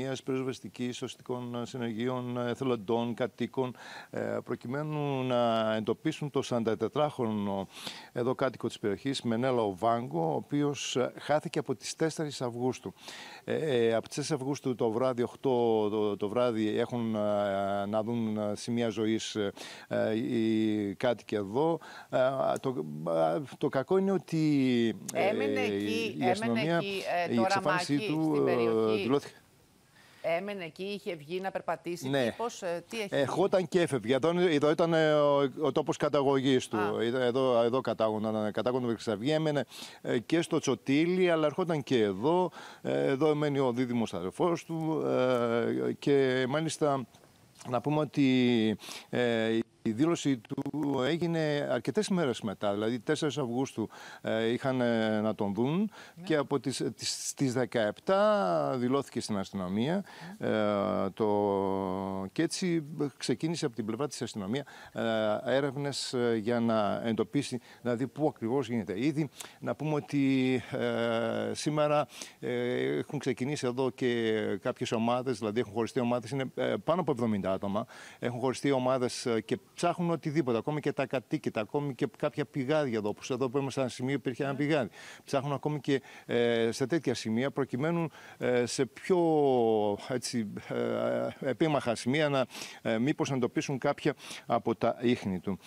μιας πυροσβεστικής σωστικών ε, συνεργείων ε, εθελοντών, κατοίκων, ε, προκειμένου να εντοπίσουν το 44χρονο εδώ κάτοικο της περιοχής, μενελα οβαγκο ο οποίος χάθηκε από τις 4 Αυγούστου. από τις 4 Αυγούστου το βράδυ, 8 το, το βράδυ, έχουν να δουν σημεία ζωής οι κάτοικοι εδώ. το, το κακό είναι ότι έμεινε εκεί, η αστυνομία, έμεινε το η εξαφάνισή του δηλώθηκε. Έμενε εκεί, είχε βγει να περπατήσει. Ναι. Τύπος, ε, τι έχει. Ερχόταν και έφευγε. Εδώ, εδώ ήταν ε, ο, ο τόπος καταγωγής του. Εδώ, εδώ κατάγονταν. Κατάγονταν Χρυσαυγή. Ε, έμενε και στο Τσοτήλι, αλλά ερχόταν και εδώ. Εδώ μένει ο δίδυμος αδερφός του. Και μάλιστα να πούμε ότι. Η δήλωση του έγινε αρκετές μέρες μετά, δηλαδή 4 Αυγούστου ε, είχαν ε, να τον δουν ναι. και από τις, ε, τις, στις 17 δηλώθηκε στην αστυνομία ναι. το, και έτσι ξεκίνησε από την πλευρά της αστυνομία ε, έρευνες για να εντοπίσει, να δηλαδή, δει πού ακριβώς γίνεται. Ήδη να πούμε ότι σήμερα έχουν ξεκινήσει εδώ και κάποιες ομάδες, δηλαδή έχουν χωριστεί ομάδες, είναι πάνω από 70 άτομα, έχουν χωριστεί ομάδες και ψάχνουν οτιδήποτε. Ακόμη και τα κατοίκητα, ακόμη και κάποια πηγάδια εδώ. Όπως εδώ που είμαστε ένα σημείο, υπήρχε ένα πηγάδι. Ψάχνουν ακόμη και ε, σε τέτοια σημεία, προκειμένου ε, σε πιο έτσι, ε, επίμαχα σημεία να ε, μήπως εντοπίσουν κάποια από τα ίχνη του.